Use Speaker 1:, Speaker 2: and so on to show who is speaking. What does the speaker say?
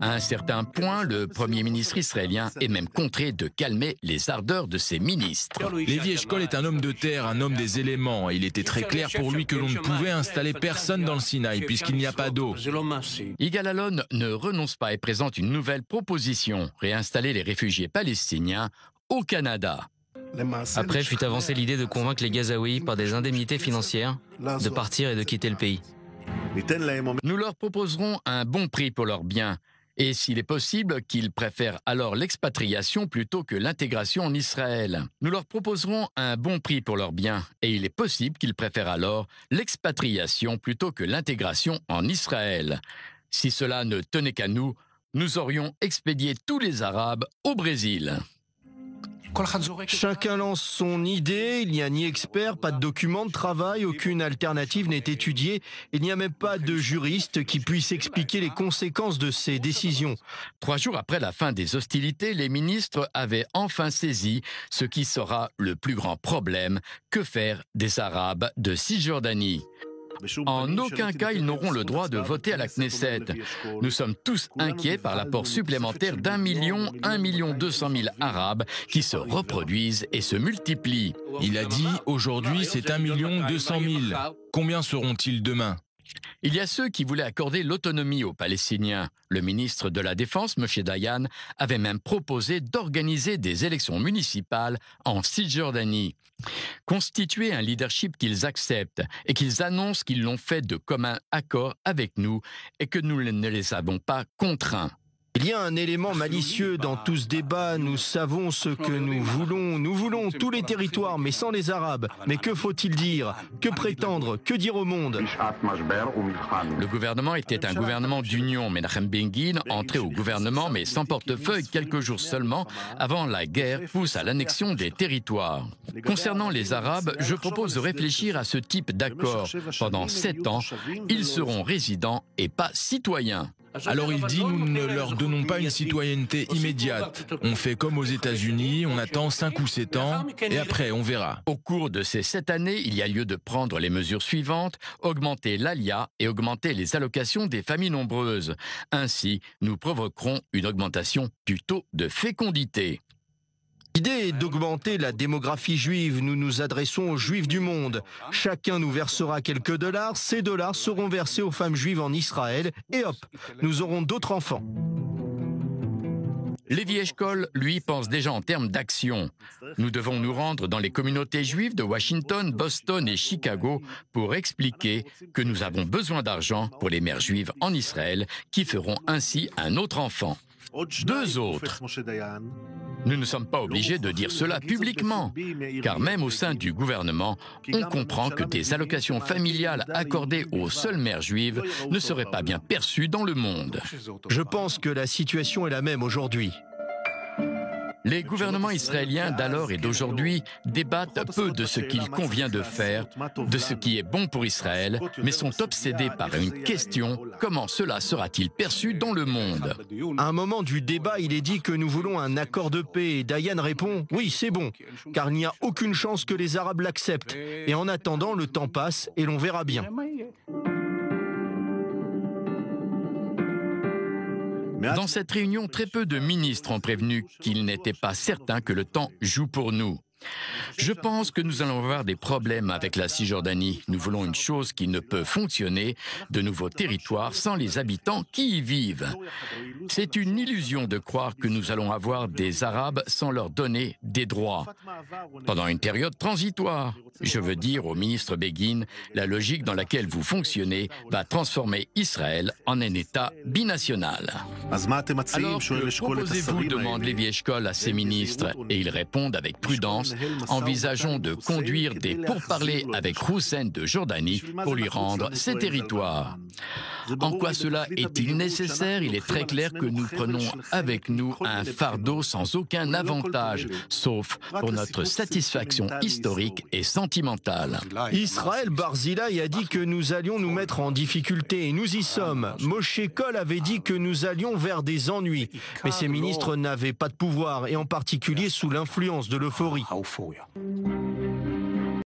Speaker 1: À un certain point, le premier ministre israélien est même contré de calmer les ardeurs de ses ministres. Lévi Eshkol est un homme de terre, un homme des éléments. Il était très clair pour lui que l'on ne pouvait installer personne dans le Sinaï puisqu'il n'y a pas d'eau. Igal Alon ne renonce pas et présente une nouvelle proposition, réinstaller les réfugiés palestiniens au Canada. Après fut avancée l'idée de convaincre les Gazaouis par des indemnités financières de partir et de quitter le pays. Nous leur proposerons un bon prix pour leurs biens. Et s'il est possible qu'ils préfèrent alors l'expatriation plutôt que l'intégration en Israël. Nous leur proposerons un bon prix pour leurs biens, et il est possible qu'ils préfèrent alors l'expatriation plutôt que l'intégration en Israël. Si cela ne tenait qu'à nous, nous aurions expédié tous les Arabes au Brésil.
Speaker 2: Chacun lance son idée, il n'y a ni expert, pas de document de travail, aucune alternative n'est étudiée, il n'y a même pas de juriste qui puisse expliquer les conséquences de ces décisions. Trois jours après la fin des hostilités, les ministres avaient enfin saisi
Speaker 1: ce qui sera le plus grand problème, que faire des Arabes de Cisjordanie. En aucun cas, ils n'auront le droit de voter à la Knesset. Nous sommes tous inquiets par l'apport supplémentaire d'un million, un million deux cent mille Arabes qui se reproduisent et se multiplient. Il a dit, aujourd'hui, c'est un million deux cent mille. Combien seront-ils demain il y a ceux qui voulaient accorder l'autonomie aux Palestiniens. Le ministre de la Défense, M. Dayan, avait même proposé d'organiser des élections municipales en Cisjordanie. Constituer un leadership qu'ils acceptent et qu'ils annoncent qu'ils l'ont fait de commun accord avec nous et que nous ne les avons pas contraints.
Speaker 2: Il y a un élément malicieux dans tout ce débat. Bah, nous savons ce que nous voulons. Nous voulons tous les territoires, mais sans les Arabes. Mais que faut-il dire Que prétendre Que dire au monde Le
Speaker 1: gouvernement était un gouvernement d'union. Menachem benguin entré au gouvernement, mais sans portefeuille, quelques jours seulement avant la guerre, pousse à l'annexion des territoires. Concernant les Arabes, je propose de réfléchir à ce type d'accord. Pendant sept ans, ils seront résidents et pas citoyens. Alors il dit, nous ne leur donnons pas une citoyenneté immédiate. On fait comme aux États-Unis, on attend 5 ou 7 ans, et après on verra. Au cours de ces 7 années, il y a lieu de prendre les mesures suivantes, augmenter l'ALIA et augmenter les allocations des familles nombreuses. Ainsi,
Speaker 2: nous provoquerons une augmentation du taux de fécondité. L'idée est d'augmenter la démographie juive. Nous nous adressons aux juifs du monde. Chacun nous versera quelques dollars. Ces dollars seront versés aux femmes juives en Israël. Et hop, nous aurons d'autres enfants.
Speaker 1: Lévi Eshkol, lui, pense déjà en termes d'action. Nous devons nous rendre dans les communautés juives de Washington, Boston et Chicago pour expliquer que nous avons besoin d'argent pour les mères juives en Israël qui feront ainsi un autre enfant. Deux autres. Nous ne sommes pas obligés de dire cela publiquement, car même au sein du gouvernement, on comprend que des allocations familiales accordées aux seules mères juives ne seraient pas bien perçues dans le monde. Je pense que la situation est la même aujourd'hui. Les gouvernements israéliens d'alors et d'aujourd'hui débattent peu de ce qu'il convient de faire, de ce qui est bon pour Israël, mais sont obsédés par une question, comment cela sera-t-il perçu dans le
Speaker 2: monde À un moment du débat, il est dit que nous voulons un accord de paix et Dayan répond, oui, c'est bon, car il n'y a aucune chance que les Arabes l'acceptent. Et en attendant, le temps passe et l'on verra bien.
Speaker 1: Dans cette réunion, très peu de ministres ont prévenu qu'ils n'étaient pas certains que le temps joue pour nous. Je pense que nous allons avoir des problèmes avec la Cisjordanie. Nous voulons une chose qui ne peut fonctionner, de nouveaux territoires sans les habitants qui y vivent. C'est une illusion de croire que nous allons avoir des Arabes sans leur donner des droits. Pendant une période transitoire, je veux dire au ministre Begin, la logique dans laquelle vous fonctionnez va transformer Israël en un État binational. Alors vous demande Lévi Eshkol à ses ministres et ils répondent avec prudence, envisageons de conduire des pourparlers avec Hussein de Jordanie pour lui rendre ses territoires. En quoi cela est-il nécessaire Il est très clair que nous prenons avec nous un fardeau sans aucun avantage, sauf pour notre satisfaction historique et sentimentale. Israël Barzilai a dit que nous allions nous mettre en difficulté et nous y sommes. Moshe Kol avait dit que nous
Speaker 2: allions vers des ennuis, mais ces ministres n'avaient pas de pouvoir et en particulier sous l'influence de l'euphorie. Ah,